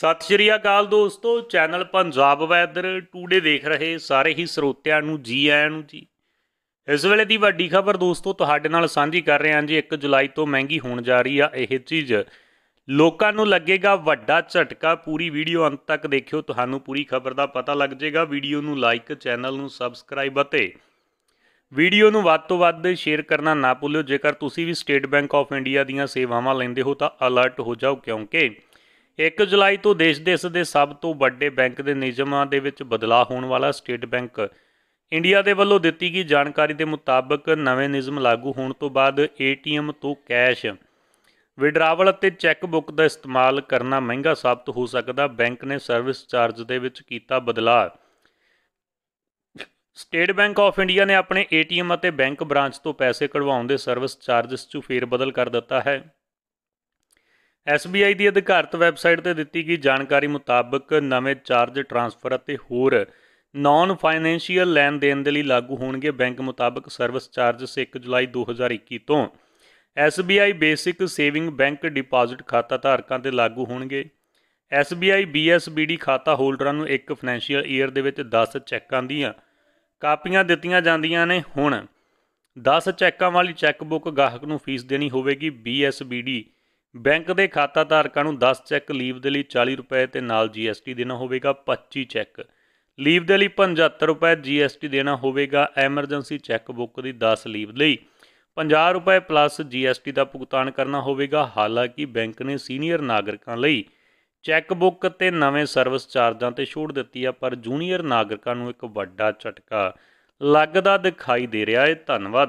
ਸਤਿ ਸ਼੍ਰੀ ਅਕਾਲ ਦੋਸਤੋ channel Punjab weather today ਦੇਖ ਰਹੇ ਸਾਰੇ ਹੀ ਸਰੋਤਿਆਂ ਨੂੰ ਜੀ ਆਇਆਂ ਨੂੰ ਜੀ ਇਸ ਵੇਲੇ ਦੀ ਵੱਡੀ ਖਬਰ ਦੋਸਤੋ ਤੁਹਾਡੇ ਨਾਲ ਸਾਂਝੀ ਕਰ ਰਹੇ ਹਾਂ ਜੀ 1 ਜੁਲਾਈ ਤੋਂ ਮਹਿੰਗੀ ਹੋਣ ਜਾ ਰਹੀ ਆ ਇਹ ਚੀਜ਼ ਲੋਕਾਂ ਨੂੰ ਲੱਗੇਗਾ ਵੱਡਾ ਝਟਕਾ ਪੂਰੀ ਵੀਡੀਓ ਅੰਤ ਤੱਕ ਦੇਖਿਓ ਤੁਹਾਨੂੰ ਪੂਰੀ ਖਬਰ ਦਾ ਪਤਾ ਲੱਗ ਜਾਏਗਾ ਵੀਡੀਓ ਨੂੰ ਲਾਈਕ ਚੈਨਲ ਨੂੰ ਸਬਸਕ੍ਰਾਈਬ ਅਤੇ ਵੀਡੀਓ ਨੂੰ ਵੱਧ ਤੋਂ ਵੱਧ ਸ਼ੇਅਰ ਕਰਨਾ ਨਾ ਭੁੱਲਿਓ ਜੇਕਰ ਤੁਸੀਂ ਵੀ ਸਟੇਟ ਬੈਂਕ ਆਫ ਇੰਡੀਆ ਦੀਆਂ ਸੇਵਾਵਾਂ ਲੈਂਦੇ ਹੋ ਤਾਂ ਅਲਰਟ ਹੋ ਜਾਓ ਕਿਉਂਕਿ 1 ਜੁਲਾਈ ਤੋਂ ਦੇਸ਼ ਦੇ ਇਸ ਦੇ ਸਭ ਤੋਂ ਵੱਡੇ ਬੈਂਕ ਦੇ ਨਿਯਮਾਂ ਦੇ ਵਿੱਚ ਬਦਲਾਅ ਹੋਣ ਵਾਲਾ ਸਟੇਟ ਬੈਂਕ ਇੰਡੀਆ ਦੇ ਵੱਲੋਂ ਦਿੱਤੀ ਗਈ ਜਾਣਕਾਰੀ ਦੇ ਮੁਤਾਬਕ ਨਵੇਂ ਨਿਯਮ ਲਾਗੂ ਹੋਣ ਤੋਂ ਬਾਅਦ ਏਟੀਐਮ ਤੋਂ ਕੈਸ਼ ਵਿਡਰਾਵਲ ਅਤੇ ਚੈੱਕ ਬੁੱਕ ਦਾ ਇਸਤੇਮਾਲ ਕਰਨਾ ਮਹਿੰਗਾ ਸਾਬਤ ਹੋ ਸਕਦਾ ਬੈਂਕ ਨੇ ਸਰਵਿਸ ਚਾਰਜ ਦੇ ਵਿੱਚ ਕੀਤਾ ਬਦਲਾਅ ਸਟੇਟ ਬੈਂਕ ਆਫ ਇੰਡੀਆ ਨੇ ਆਪਣੇ ਏਟੀਐਮ ਅਤੇ ਬੈਂਕ ਬ੍ਰਾਂਚ ਤੋਂ ਪੈਸੇ ਕਢਵਾਉਣ ਦੇ ਸਰਵਿਸ ਚਾਰਜਸ 'ਚ ਫੇਰ ਬਦਲ ਕਰ ਦਿੱਤਾ ਹੈ ਐਸਬੀਆਈ ਦੀ ਅਧਿਕਾਰਤ ਵੈਬਸਾਈਟ ਤੇ ਦਿੱਤੀ ਗਈ ਜਾਣਕਾਰੀ ਮੁਤਾਬਕ ਨਵੇਂ ਚਾਰਜ ਟ੍ਰਾਂਸਫਰ ਅਤੇ ਹੋਰ ਨਾਨ ਫਾਈਨੈਂਸ਼ੀਅਲ ਲੈਣ ਦੇਣ ਦੇ ਲਈ ਲਾਗੂ ਹੋਣਗੇ ਬੈਂਕ ਮੁਤਾਬਕ ਸਰਵਿਸ ਚਾਰਜਸ 1 ਜੁਲਾਈ 2021 ਤੋਂ SBI basic saving bank deposit ਖਾਤਾ ਧਾਰਕਾਂ ਤੇ ਲਾਗੂ ਹੋਣਗੇ SBI BSBD ਖਾਤਾ ਹੋਲਡਰਾਂ ਨੂੰ ਇੱਕ ਫਾਈਨੈਂਸ਼ੀਅਲ ਈਅਰ ਦੇ ਵਿੱਚ 10 ਚੈੱਕਾਂ ਦੀਆਂ ਕਾਪੀਆਂ ਦਿੱਤੀਆਂ ਜਾਂਦੀਆਂ ਨੇ ਹੁਣ 10 ਚੈੱਕਾਂ ਵਾਲੀ ਚੈੱਕਬੁੱਕ ਗਾਹਕ ਨੂੰ ਫੀਸ ਦੇਣੀ ਹੋਵੇਗੀ BSBD ਬੈਂਕ ਦੇ ਖਾਤਾ ਧਾਰਕਾਂ ਨੂੰ 10 ਚੈੱਕ ਲੀਵ ਦੇ ਲਈ 40 ਰੁਪਏ ਤੇ ਨਾਲ ਜੀਐਸਟੀ ਦੇਣਾ ਹੋਵੇਗਾ 25 ਚੈੱਕ ਲੀਵ ਦੇ ਲਈ 75 ਰੁਪਏ ਜੀਐਸਟੀ ਦੇਣਾ ਹੋਵੇਗਾ ਐਮਰਜੈਂਸੀ ਚੈੱਕ ਬੁੱਕ ਦੀ 10 ਲੀਵ ਲਈ 50 ਰੁਪਏ ਪਲੱਸ ਜੀਐਸਟੀ ਦਾ ਭੁਗਤਾਨ ਕਰਨਾ ਹੋਵੇਗਾ ਹਾਲਾਂਕਿ ਬੈਂਕ ਨੇ ਸੀਨੀਅਰ ਨਾਗਰਿਕਾਂ ਲਈ ਚੈੱਕ ਬੁੱਕ ਤੇ ਨਵੇਂ ਸਰਵਿਸ ਚਾਰਜਾਂ ਤੇ ਛੋਟ ਦਿੱਤੀ ਆ ਪਰ ਜੂਨੀਅਰ ਨਾਗਰਿਕਾਂ ਨੂੰ ਇੱਕ ਵੱਡਾ ਝਟਕਾ ਲੱਗਦਾ ਦਿਖਾਈ ਦੇ ਰਿਹਾ ਹੈ ਧੰਨਵਾਦ